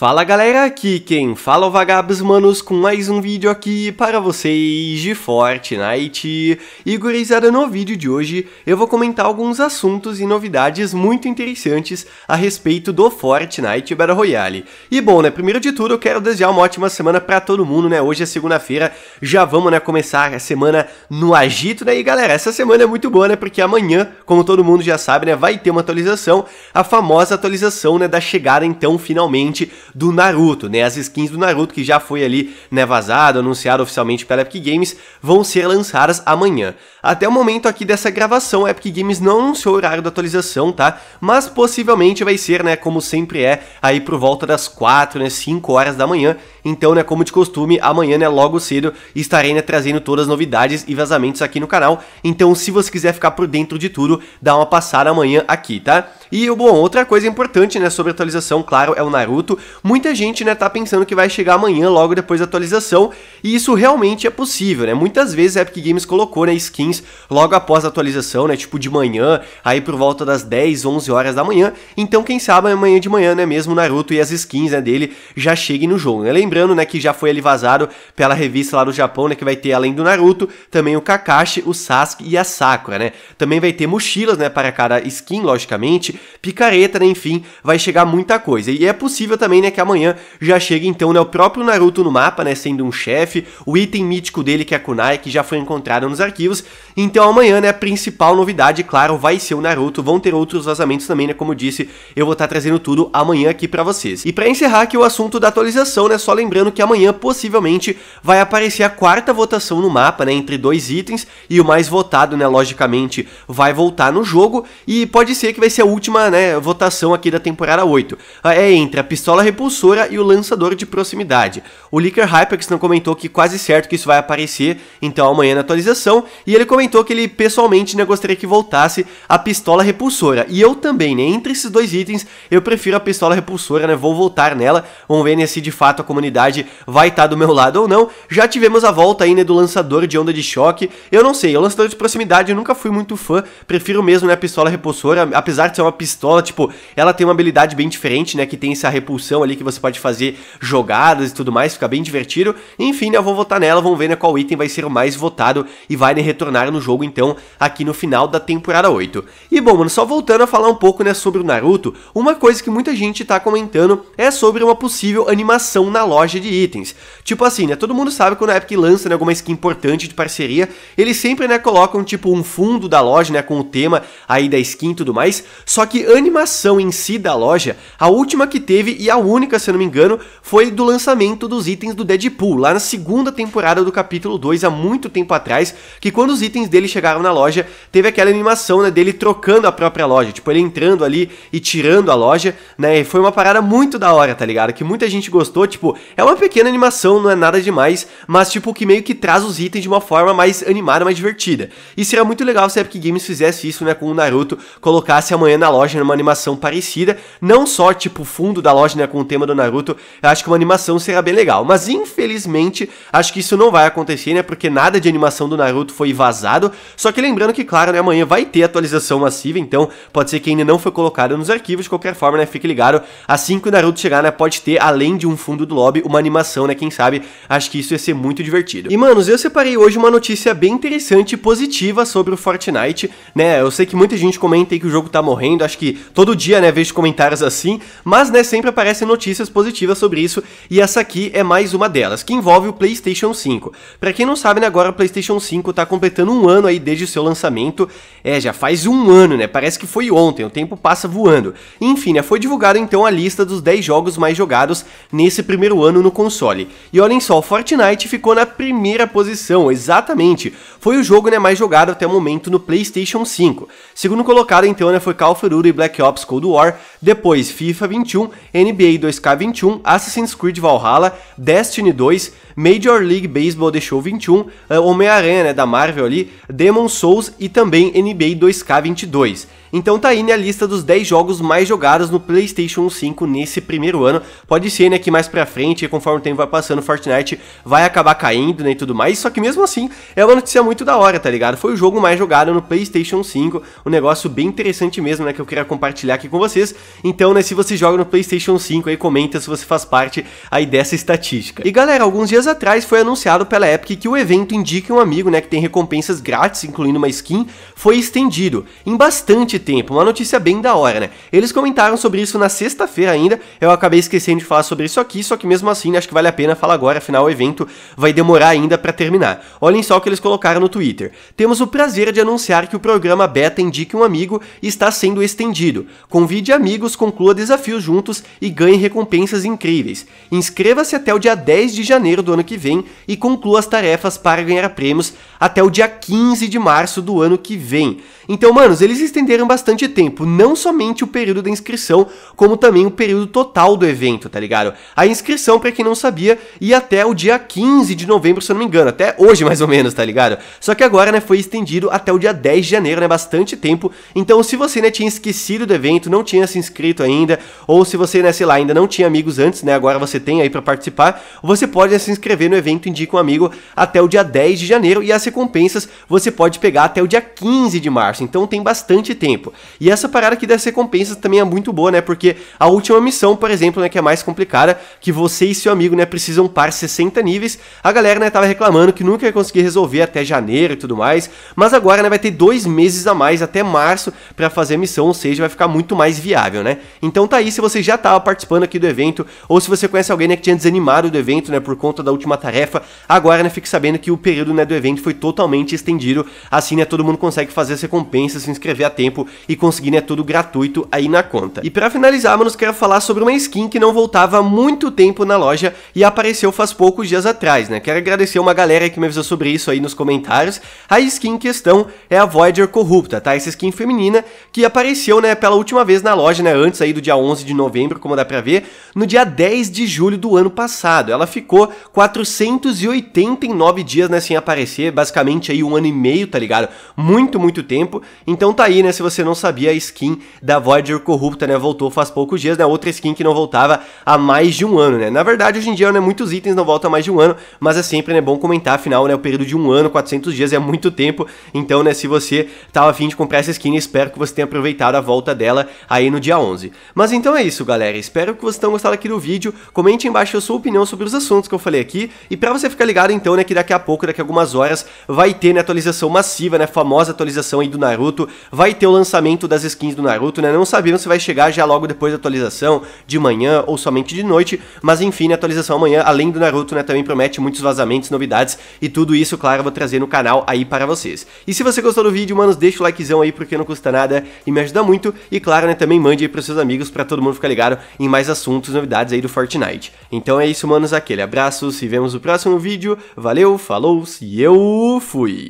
Fala galera, aqui quem fala é o Vagabos Manos com mais um vídeo aqui para vocês de Fortnite. E gurizada, no vídeo de hoje eu vou comentar alguns assuntos e novidades muito interessantes a respeito do Fortnite Battle Royale. E bom, né, primeiro de tudo eu quero desejar uma ótima semana para todo mundo, né, hoje é segunda-feira, já vamos, né, começar a semana no agito, né, e galera, essa semana é muito boa, né, porque amanhã, como todo mundo já sabe, né, vai ter uma atualização, a famosa atualização, né, da chegada então, finalmente, do Naruto, né? As skins do Naruto que já foi ali, né, vazado, anunciado oficialmente pela Epic Games, vão ser lançadas amanhã. Até o momento aqui dessa gravação, a Epic Games não anunciou o horário da atualização, tá? Mas possivelmente vai ser, né, como sempre é, aí por volta das 4, né, 5 horas da manhã. Então, né, como de costume, amanhã, né, logo cedo, estarei, né, trazendo todas as novidades e vazamentos aqui no canal. Então, se você quiser ficar por dentro de tudo, dá uma passada amanhã aqui, tá? E, bom, outra coisa importante, né, sobre a atualização, claro, é o Naruto. Muita gente, né, tá pensando que vai chegar amanhã, logo depois da atualização, e isso realmente é possível, né? Muitas vezes a Epic Games colocou, né, skins logo após a atualização, né, tipo de manhã, aí por volta das 10, 11 horas da manhã. Então, quem sabe amanhã de manhã, né, mesmo o Naruto e as skins, né, dele já cheguem no jogo, né? Lembrando, né, que já foi ali vazado pela revista lá do Japão, né, que vai ter além do Naruto, também o Kakashi, o Sasuke e a Sakura, né? Também vai ter mochilas, né, para cada skin, logicamente, picareta, né? enfim, vai chegar muita coisa. E é possível também, né, que amanhã já chegue então, né, o próprio Naruto no mapa, né, sendo um chefe, o item mítico dele que é a Kunai, que já foi encontrado nos arquivos. Então amanhã, né, a principal novidade, claro, vai ser o Naruto. Vão ter outros vazamentos também, né, como eu disse, eu vou estar tá trazendo tudo amanhã aqui para vocês. E para encerrar aqui o assunto da atualização, né, só lembrando que amanhã possivelmente vai aparecer a quarta votação no mapa, né, entre dois itens e o mais votado, né, logicamente, vai voltar no jogo e pode ser que vai ser a última última né, votação aqui da temporada 8. Ah, é entre a pistola repulsora e o lançador de proximidade. O Licker Hypex não comentou que quase certo que isso vai aparecer, então amanhã é na atualização, e ele comentou que ele pessoalmente né, gostaria que voltasse a pistola repulsora. E eu também, né? Entre esses dois itens, eu prefiro a pistola repulsora, né? Vou voltar nela. Vamos ver né, se de fato a comunidade vai estar tá do meu lado ou não. Já tivemos a volta aí, né, do lançador de onda de choque. Eu não sei, o lançador de proximidade eu nunca fui muito fã, prefiro mesmo né, a pistola repulsora, apesar de ser uma pistola, tipo, ela tem uma habilidade bem diferente, né? Que tem essa repulsão ali que você pode fazer jogadas e tudo mais, fica bem divertido. Enfim, né? Eu vou votar nela, vamos ver né, qual item vai ser o mais votado e vai né, retornar no jogo, então, aqui no final da temporada 8. E bom, mano, só voltando a falar um pouco, né, sobre o Naruto, uma coisa que muita gente tá comentando é sobre uma possível animação na loja de itens. Tipo assim, né? Todo mundo sabe quando a Epic lança né, alguma skin importante de parceria, eles sempre, né, colocam tipo um fundo da loja, né, com o tema aí da skin e tudo mais. Só que que animação em si da loja, a última que teve e a única, se eu não me engano, foi do lançamento dos itens do Deadpool, lá na segunda temporada do capítulo 2, há muito tempo atrás, que quando os itens dele chegaram na loja, teve aquela animação né, dele trocando a própria loja, tipo, ele entrando ali e tirando a loja, né? foi uma parada muito da hora, tá ligado? Que muita gente gostou, tipo, é uma pequena animação, não é nada demais, mas tipo, que meio que traz os itens de uma forma mais animada, mais divertida. E seria muito legal se a Epic Games fizesse isso, né, com o Naruto, colocasse amanhã na loja numa animação parecida, não só tipo fundo da loja né, com o tema do Naruto, eu acho que uma animação será bem legal, mas infelizmente acho que isso não vai acontecer, né, porque nada de animação do Naruto foi vazado, só que lembrando que claro, né, amanhã vai ter atualização massiva, então pode ser que ainda não foi colocado nos arquivos, de qualquer forma, né, fique ligado, assim que o Naruto chegar, né, pode ter além de um fundo do lobby, uma animação, né, quem sabe, acho que isso ia ser muito divertido. E manos, eu separei hoje uma notícia bem interessante e positiva sobre o Fortnite, né, eu sei que muita gente comenta aí que o jogo tá morrendo, acho que todo dia, né, vejo comentários assim, mas, né, sempre aparecem notícias positivas sobre isso, e essa aqui é mais uma delas, que envolve o PlayStation 5. Para quem não sabe, né, agora o PlayStation 5 tá completando um ano aí desde o seu lançamento, é, já faz um ano, né, parece que foi ontem, o tempo passa voando. Enfim, né, foi divulgada então a lista dos 10 jogos mais jogados nesse primeiro ano no console. E olhem só, o Fortnite ficou na primeira posição, exatamente, foi o jogo, né, mais jogado até o momento no PlayStation 5. Segundo colocado, então, né, foi Call of Tortura e Black Ops Cold War, depois FIFA 21, NBA 2K21, Assassin's Creed Valhalla, Destiny 2, Major League Baseball The Show 21, eh, Homem-Aranha né, da Marvel ali, Demon Souls e também NBA 2K22. Então tá aí né, a lista dos 10 jogos mais jogados no PlayStation 5 nesse primeiro ano. Pode ser né, que mais pra frente, conforme o tempo vai passando, Fortnite vai acabar caindo né, e tudo mais. Só que mesmo assim, é uma notícia muito da hora, tá ligado? Foi o jogo mais jogado no PlayStation 5, um negócio bem interessante mesmo, né? que eu queria compartilhar aqui com vocês. Então, né, se você joga no PlayStation 5 aí, comenta se você faz parte aí dessa estatística. E galera, alguns dias atrás foi anunciado pela Epic que o evento Indique um Amigo, né, que tem recompensas grátis, incluindo uma skin, foi estendido em bastante tempo. Uma notícia bem da hora, né? Eles comentaram sobre isso na sexta-feira ainda. Eu acabei esquecendo de falar sobre isso aqui, só que mesmo assim, né, acho que vale a pena falar agora, afinal o evento vai demorar ainda para terminar. Olhem só o que eles colocaram no Twitter. Temos o prazer de anunciar que o programa Beta Indique um Amigo está sendo estendido. Convide amigos, conclua desafios juntos e ganhe recompensas incríveis. Inscreva-se até o dia 10 de janeiro do ano que vem e conclua as tarefas para ganhar prêmios até o dia 15 de março do ano que vem. Então, manos, eles estenderam bastante tempo, não somente o período da inscrição, como também o período total do evento, tá ligado? A inscrição, para quem não sabia, ia até o dia 15 de novembro, se eu não me engano, até hoje mais ou menos, tá ligado? Só que agora, né, foi estendido até o dia 10 de janeiro, né, bastante tempo. Então, se você, né, tinha esquecido do evento, não tinha se inscrito ainda, ou se você, né, sei lá, ainda não tinha amigos antes, né, agora você tem aí para participar, você pode né, se inscrever no evento Indica um Amigo até o dia 10 de janeiro e as recompensas você pode pegar até o dia 15 de março, então tem bastante tempo. E essa parada aqui das recompensas também é muito boa, né, porque a última missão, por exemplo, né, que é mais complicada, que você e seu amigo, né, precisam par 60 níveis, a galera, né, tava reclamando que nunca ia conseguir resolver até janeiro e tudo mais, mas agora, né, vai ter dois meses a mais até março para fazer a missão ou seja, vai ficar muito mais viável, né? Então tá aí, se você já estava participando aqui do evento, ou se você conhece alguém né, que tinha desanimado do evento, né, por conta da última tarefa, agora, né, fique sabendo que o período, né, do evento foi totalmente estendido, assim, né, todo mundo consegue fazer as recompensas, se inscrever a tempo e conseguir, né, tudo gratuito aí na conta. E para finalizar, manos, quero falar sobre uma skin que não voltava há muito tempo na loja e apareceu faz poucos dias atrás, né? Quero agradecer uma galera que me avisou sobre isso aí nos comentários. A skin em questão é a Voyager Corrupta, tá? Essa skin feminina que apareceu apareceu, né, pela última vez na loja, né, antes aí do dia 11 de novembro, como dá pra ver, no dia 10 de julho do ano passado. Ela ficou 489 dias, né, sem aparecer, basicamente aí um ano e meio, tá ligado? Muito, muito tempo. Então tá aí, né, se você não sabia, a skin da Voyager Corrupta, né, voltou faz poucos dias, né, outra skin que não voltava há mais de um ano, né. Na verdade, hoje em dia, né, muitos itens não voltam há mais de um ano, mas é sempre, né, bom comentar, afinal, né, o período de um ano, 400 dias é muito tempo, então, né, se você tava tá afim de comprar essa skin, espero que você tenha aproveitado aproveitar a volta dela aí no dia 11. Mas então é isso, galera. Espero que vocês tenham gostado aqui do vídeo. Comente embaixo a sua opinião sobre os assuntos que eu falei aqui. E para você ficar ligado, então, né, que daqui a pouco, daqui a algumas horas, vai ter, né, atualização massiva, né, famosa atualização aí do Naruto. Vai ter o lançamento das skins do Naruto, né? Não sabemos se vai chegar já logo depois da atualização, de manhã ou somente de noite. Mas enfim, na né, atualização amanhã, além do Naruto, né, também promete muitos vazamentos, novidades. E tudo isso, claro, eu vou trazer no canal aí para vocês. E se você gostou do vídeo, manos, deixa o likezão aí porque não custa nada e me ajuda ajuda muito. E claro, né, também mande aí pros seus amigos para todo mundo ficar ligado em mais assuntos, novidades aí do Fortnite. Então é isso, manos, aquele abraço, se vemos no próximo vídeo. Valeu, falou, e eu fui!